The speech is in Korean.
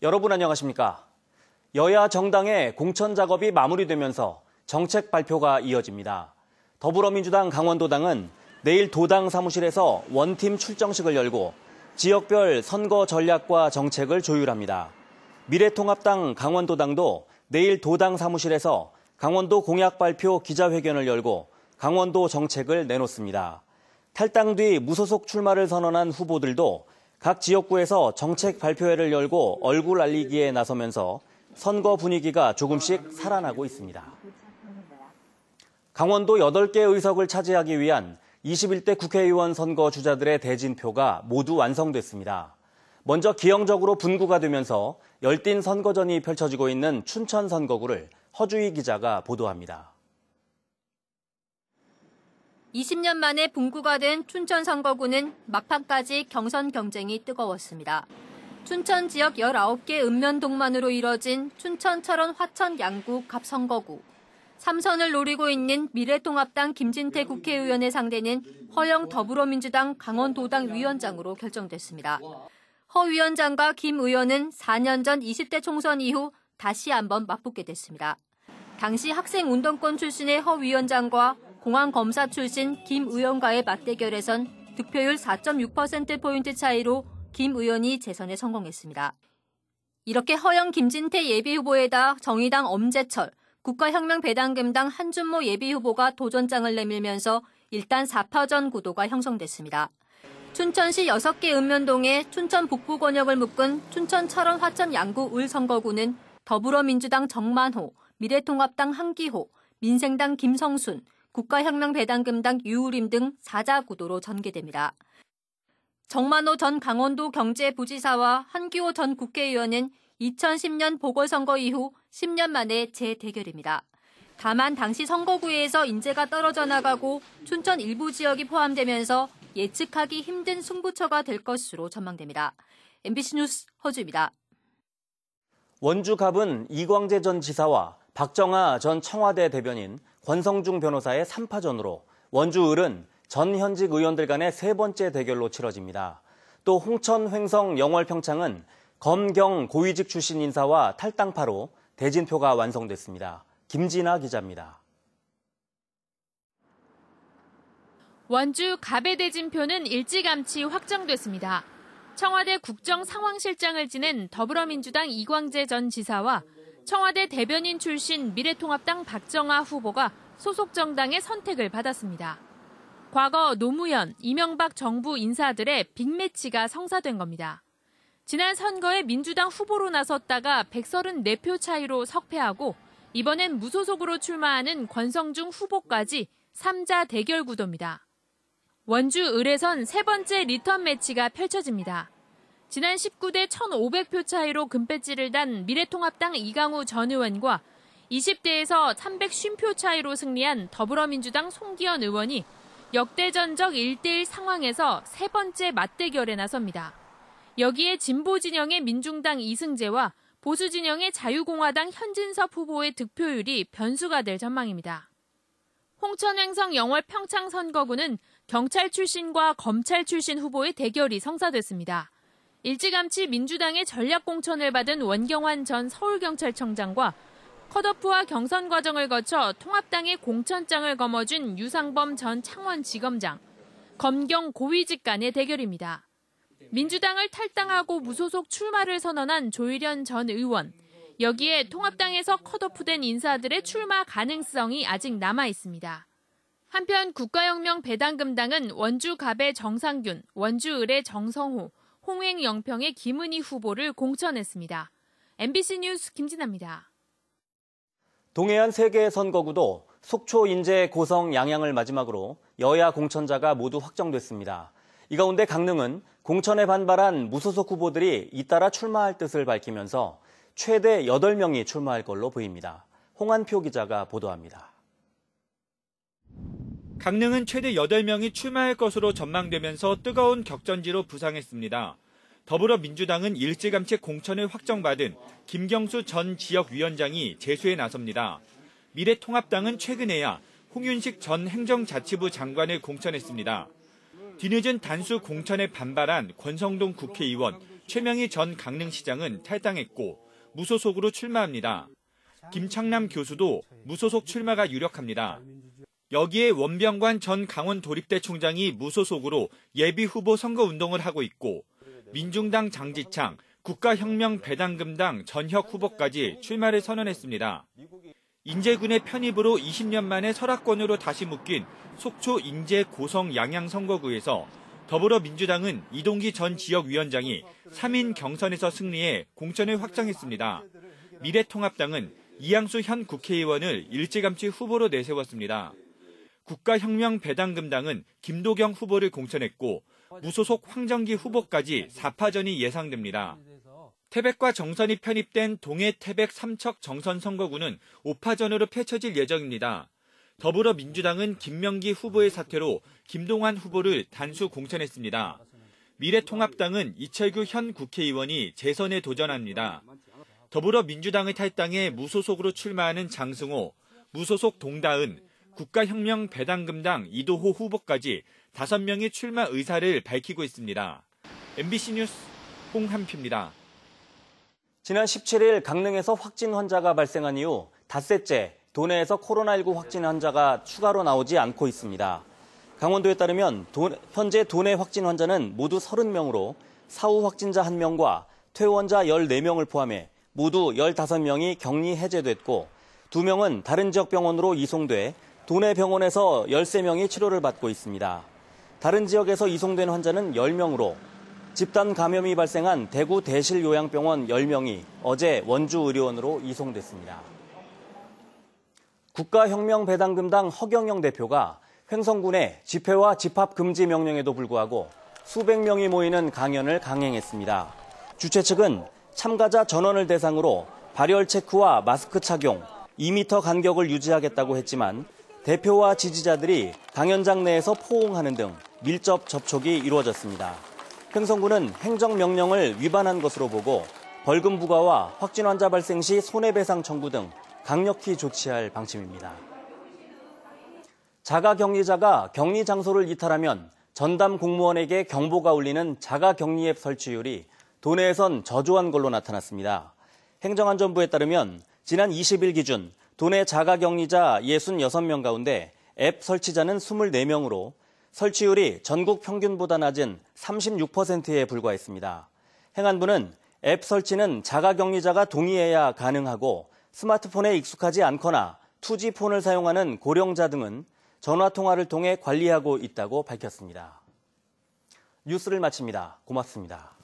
여러분 안녕하십니까? 여야 정당의 공천 작업이 마무리되면서 정책 발표가 이어집니다. 더불어민주당 강원도당은 내일 도당 사무실에서 원팀 출정식을 열고 지역별 선거 전략과 정책을 조율합니다. 미래통합당 강원도당도 내일 도당 사무실에서 강원도 공약 발표 기자회견을 열고 강원도 정책을 내놓습니다. 탈당 뒤 무소속 출마를 선언한 후보들도 각 지역구에서 정책 발표회를 열고 얼굴 알리기에 나서면서 선거 분위기가 조금씩 살아나고 있습니다. 강원도 8개 의석을 차지하기 위한 21대 국회의원 선거 주자들의 대진표가 모두 완성됐습니다. 먼저 기형적으로 분구가 되면서 열띤 선거전이 펼쳐지고 있는 춘천 선거구를 허주희 기자가 보도합니다. 20년 만에 분구가 된 춘천 선거구는 막판까지 경선 경쟁이 뜨거웠습니다. 춘천 지역 19개 읍면동만으로 이뤄진 춘천 철원 화천 양구 갑선거구. 3선을 노리고 있는 미래통합당 김진태 국회의원의 상대는 허영 더불어민주당 강원도당 위원장으로 결정됐습니다. 허 위원장과 김 의원은 4년 전 20대 총선 이후 다시 한번 맞붙게 됐습니다. 당시 학생운동권 출신의 허 위원장과 공항 검사 출신 김 의원과의 맞대결에선 득표율 4.6%포인트 차이로 김 의원이 재선에 성공했습니다. 이렇게 허영 김진태 예비후보에다 정의당 엄재철, 국가혁명배당금당 한준모 예비후보가 도전장을 내밀면서 일단 4파전 구도가 형성됐습니다. 춘천시 6개 읍면동에 춘천 북부 권역을 묶은 춘천 철원 화천 양구 울 선거구는 더불어민주당 정만호, 미래통합당 한기호, 민생당 김성순, 국가혁명배당금당 유우림 등 4자 구도로 전개됩니다. 정만호 전 강원도 경제부지사와 한기호 전 국회의원은 2010년 보궐선거 이후 10년 만에 재대결입니다. 다만 당시 선거구에서 인재가 떨어져 나가고 춘천 일부 지역이 포함되면서 예측하기 힘든 승부처가 될 것으로 전망됩니다. MBC 뉴스 허주입니다. 원주갑은 이광재 전 지사와 박정아 전 청와대 대변인, 권성중 변호사의 3파전으로 원주 을은 전 현직 의원들 간의 세 번째 대결로 치러집니다. 또 홍천 횡성 영월 평창은 검경 고위직 출신 인사와 탈당파로 대진표가 완성됐습니다. 김진아 기자입니다. 원주 갑의 대진표는 일찌감치 확정됐습니다. 청와대 국정상황실장을 지낸 더불어민주당 이광재 전 지사와 청와대 대변인 출신 미래통합당 박정아 후보가 소속 정당의 선택을 받았습니다. 과거 노무현, 이명박 정부 인사들의 빅매치가 성사된 겁니다. 지난 선거에 민주당 후보로 나섰다가 134표 차이로 석패하고 이번엔 무소속으로 출마하는 권성중 후보까지 3자 대결 구도입니다. 원주 을에선 세 번째 리턴 매치가 펼쳐집니다. 지난 19대 1,500표 차이로 금배지를 단 미래통합당 이강우 전 의원과 20대에서 350표 차이로 승리한 더불어민주당 송기현 의원이 역대전적 1대1 상황에서 세 번째 맞대결에 나섭니다. 여기에 진보 진영의 민중당 이승재와 보수 진영의 자유공화당 현진섭 후보의 득표율이 변수가 될 전망입니다. 홍천횡성 영월 평창 선거구는 경찰 출신과 검찰 출신 후보의 대결이 성사됐습니다. 일찌감치 민주당의 전략 공천을 받은 원경환 전 서울경찰청장과 컷오프와 경선 과정을 거쳐 통합당의 공천장을 거머쥔 유상범 전 창원지검장, 검경 고위직 간의 대결입니다. 민주당을 탈당하고 무소속 출마를 선언한 조일현 전 의원. 여기에 통합당에서 컷오프된 인사들의 출마 가능성이 아직 남아 있습니다. 한편 국가혁명 배당금당은 원주 갑의 정상균, 원주 을의 정성호, 홍행 영평의 김은희 후보를 공천했습니다. MBC 뉴스 김진아입니다. 동해안 3개 선거구도 속초 인제 고성 양양을 마지막으로 여야 공천자가 모두 확정됐습니다. 이 가운데 강릉은 공천에 반발한 무소속 후보들이 잇따라 출마할 뜻을 밝히면서 최대 8명이 출마할 걸로 보입니다. 홍한표 기자가 보도합니다. 강릉은 최대 8명이 출마할 것으로 전망되면서 뜨거운 격전지로 부상했습니다. 더불어민주당은 일찌감치 공천을 확정받은 김경수 전 지역위원장이 재수에 나섭니다. 미래통합당은 최근에야 홍윤식 전 행정자치부 장관을 공천했습니다. 뒤늦은 단수 공천에 반발한 권성동 국회의원 최명희 전 강릉시장은 탈당했고 무소속으로 출마합니다. 김창남 교수도 무소속 출마가 유력합니다. 여기에 원병관 전 강원도립대 총장이 무소속으로 예비 후보 선거 운동을 하고 있고 민중당 장지창, 국가혁명 배당금당 전혁 후보까지 출마를 선언했습니다. 인제군의 편입으로 20년 만에 설악권으로 다시 묶인 속초 인제 고성 양양 선거구에서 더불어민주당은 이동기 전 지역위원장이 3인 경선에서 승리해 공천을 확정했습니다. 미래통합당은 이양수 현 국회의원을 일찌감치 후보로 내세웠습니다. 국가혁명배당금당은 김도경 후보를 공천했고 무소속 황정기 후보까지 4파전이 예상됩니다. 태백과 정선이 편입된 동해 태백 삼척 정선 선거구는 5파전으로 펼쳐질 예정입니다. 더불어민주당은 김명기 후보의 사퇴로 김동환 후보를 단수 공천했습니다. 미래통합당은 이철규 현 국회의원이 재선에 도전합니다. 더불어민주당의 탈당에 무소속으로 출마하는 장승호, 무소속 동다은, 국가혁명 배당금당 이도호 후보까지 5명이 출마 의사를 밝히고 있습니다. MBC 뉴스 홍한표입니다. 지난 17일 강릉에서 확진 환자가 발생한 이후 닷새째 도내에서 코로나19 확진 환자가 추가로 나오지 않고 있습니다. 강원도에 따르면 도, 현재 도내 확진 환자는 모두 30명으로 사후 확진자 1명과 퇴원자 14명을 포함해 모두 15명이 격리 해제됐고 2명은 다른 지역 병원으로 이송돼 도내 병원에서 13명이 치료를 받고 있습니다. 다른 지역에서 이송된 환자는 10명으로 집단 감염이 발생한 대구 대실 요양병원 10명이 어제 원주 의료원으로 이송됐습니다. 국가혁명배당금당 허경영 대표가 횡성군의 집회와 집합 금지 명령에도 불구하고 수백 명이 모이는 강연을 강행했습니다. 주최 측은 참가자 전원을 대상으로 발열 체크와 마스크 착용, 2m 간격을 유지하겠다고 했지만 대표와 지지자들이 당연장 내에서 포옹하는 등 밀접 접촉이 이루어졌습니다. 행성군은 행정명령을 위반한 것으로 보고 벌금 부과와 확진 환자 발생 시 손해배상 청구 등 강력히 조치할 방침입니다. 자가 격리자가 격리 장소를 이탈하면 전담 공무원에게 경보가 울리는 자가 격리 앱 설치율이 도내에선 저조한 걸로 나타났습니다. 행정안전부에 따르면 지난 20일 기준 도내 자가격리자 66명 가운데 앱 설치자는 24명으로 설치율이 전국 평균보다 낮은 36%에 불과했습니다. 행안부는 앱 설치는 자가격리자가 동의해야 가능하고 스마트폰에 익숙하지 않거나 투지폰을 사용하는 고령자 등은 전화통화를 통해 관리하고 있다고 밝혔습니다. 뉴스를 마칩니다. 고맙습니다.